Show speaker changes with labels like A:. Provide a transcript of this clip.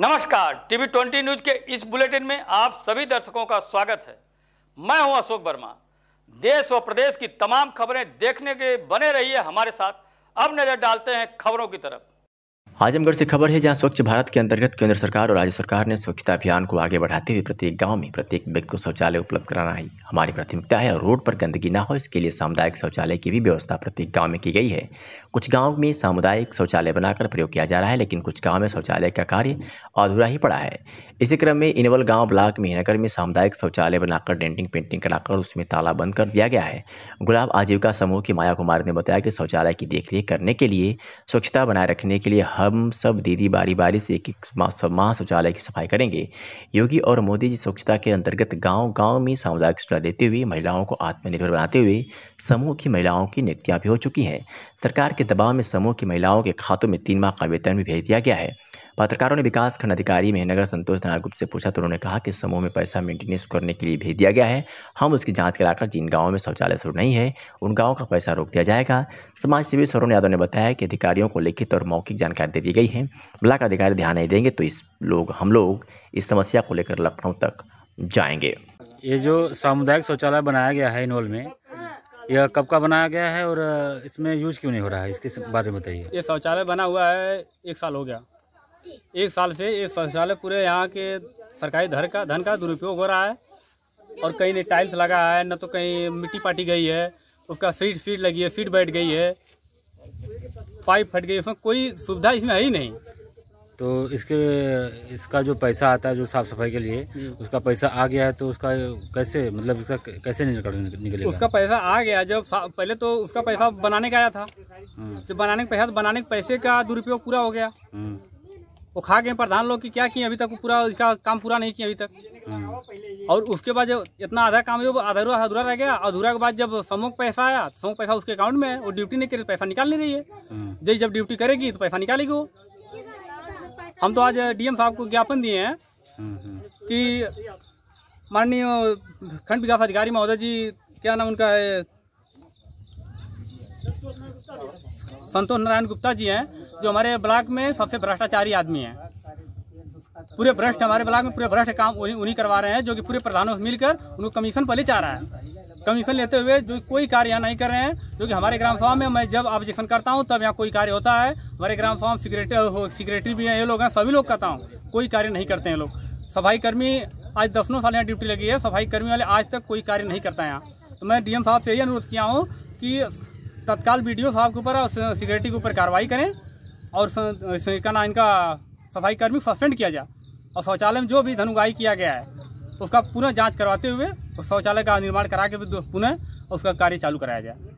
A: नमस्कार TV twenty news के इस बुलेटिन में आप सभी दर्शकों का स्वागत है मैं हूं अशोक वर्मा देश और प्रदेश की तमाम खबरें देखने के बने रहिए हमारे साथ अब नजर डालते हैं खबरों की तरफ
B: आजमगढ़ से खबर है जहां स्वच्छ भारत के अंतर्गत केंद्र सरकार और राज्य सरकार ने स्वच्छता अभियान को आगे बढ़ाते हुए प्रत्येक गांव में प्रत्येक व्यक्ति को शौचालय उपलब्ध कराना ही हमारी प्राथमिकता है और रोड पर गंदगी ना हो इसके लिए सामुदायिक शौचालय की भी व्यवस्था प्रत्येक गांव में की गई है कुछ गाँव में सामुदायिक शौचालय बनाकर प्रयोग किया जा रहा है लेकिन कुछ गाँव में शौचालय का कार्य अधूरा ही पड़ा है इसी क्रम में इनवल गाँव ब्लॉक मीनानगर में सामुदायिक शौचालय बनाकर डेंटिंग पेंटिंग कराकर उसमें ताला बंद कर दिया गया है गुलाब आजीविका समूह की माया कुमार ने बताया कि शौचालय की देखरेख करने के लिए स्वच्छता बनाए रखने के लिए हर हम सब दीदी बारी बारी से एक एक महाशौचालय शौचालय की सफाई करेंगे योगी और मोदी जी स्वच्छता के अंतर्गत गांव गांव में सामुदायिक सुविधा देते हुए महिलाओं को आत्मनिर्भर बनाते हुए समूह की महिलाओं की नियुक्तियाँ भी हो चुकी हैं सरकार के दबाव में समूह की महिलाओं के खातों में तीन माह का वेतन भी भेज दिया गया है पत्रकारों ने खंड अधिकारी मेहनगर संतोष धनार गुप्त से पूछा तो उन्होंने कहा कि समूह में पैसा मेंटेनेंस करने के लिए भेज दिया गया है हम उसकी जाँच कराकर जिन गाँव में शौचालय शुरू नहीं है उन गाँव का पैसा रोक दिया जाएगा समाज सेवी सरुण यादव ने बताया कि अधिकारियों को लिखित और मौखिक जानकारी दे दी गई है ब्लॉक अधिकारी ध्यान नहीं देंगे तो इस लोग हम लोग इस समस्या को लेकर लखनऊ तक जाएंगे
C: ये जो सामुदायिक शौचालय बनाया गया है इनोल में यह कब का बनाया गया है और इसमें यूज क्यों नहीं हो रहा है इसके बारे में बताइए
A: ये शौचालय बना हुआ है एक साल हो गया एक साल से ये शौचालय पूरे यहाँ के सरकारी धन का धन का दुरुपयोग हो रहा है और कहीं नहीं टाइल्स लगा है न तो कहीं मिट्टी पाटी गई है उसका सीट सीट लगी है सीट बैठ गई है पाइप फट गई उसमें कोई सुविधा
C: इसमें है ही नहीं तो इसके इसका जो पैसा आता है जो साफ सफाई के लिए हम्म। उसका पैसा आ गया है तो उसका कैसे मतलब इसका कैसे निकलेगा उसका पैसा आ गया
A: जब पहले तो उसका पैसा बनाने का आया था हम्म। जब बनाने का पैसा बनाने के पैसे का दुरुपयोग पूरा हो गया हम्म। वो खा गए प्रधान लोग की क्या किए अभी तक वो पूरा इसका काम पूरा नहीं किया अभी तक और उसके बाद जब इतना आधा काम है अधूरा अधूरा रह गया अधूरा के बाद जब समूह पैसा आया समूह पैसा उसके अकाउंट में है वो ड्यूटी नहीं करी पैसा निकाल नहीं रही है जी हम्म। जब ड्यूटी करेगी तो पैसा निकालेगी वो हम तो आज डीएम साहब को ज्ञापन दिए हैं हम्म, हम्म। कि माननीय खंड विकास अधिकारी महोदय जी क्या नाम उनका है संतोष नारायण गुप्ता जी हैं जो हमारे ब्लॉक में सबसे भ्रष्टाचारी आदमी है पूरे भ्रष्ट हमारे ब्लॉक में पूरे भ्रष्ट काम उन्हीं करवा रहे हैं जो कि पूरे प्रधानों से मिलकर उनको कमीशन पहले चाह रहा है कमीशन लेते हुए जो कोई कार्य यहाँ नहीं कर रहे हैं जो कि हमारे ग्राम सभा में मैं जब ऑब्जेक्शन करता हूँ तब यहाँ कोई कार्य होता है हमारे ग्राम सभा में सिक्रेटरी सिक्रेटरी भी हैं ये लोग हैं सभी लोग कहता हूँ कोई कार्य नहीं करते हैं लोग सफाई कर्मी आज दसों साल यहाँ ड्यूटी लगी है सफाई कर्मी वाले आज तक कोई कार्य नहीं करता है यहाँ तो मैं डीएम साहब से यही अनुरोध किया हूँ कि तत्काल बी साहब के ऊपर और सिक्योरिटी के ऊपर कार्रवाई करें और क्या ना इनका सफाई कर्मी सस्पेंड किया जाए और शौचालय में जो भी धन किया गया है उसका पुनः जांच करवाते हुए उस शौचालय का निर्माण करा के पुनः उसका कार्य चालू कराया जाए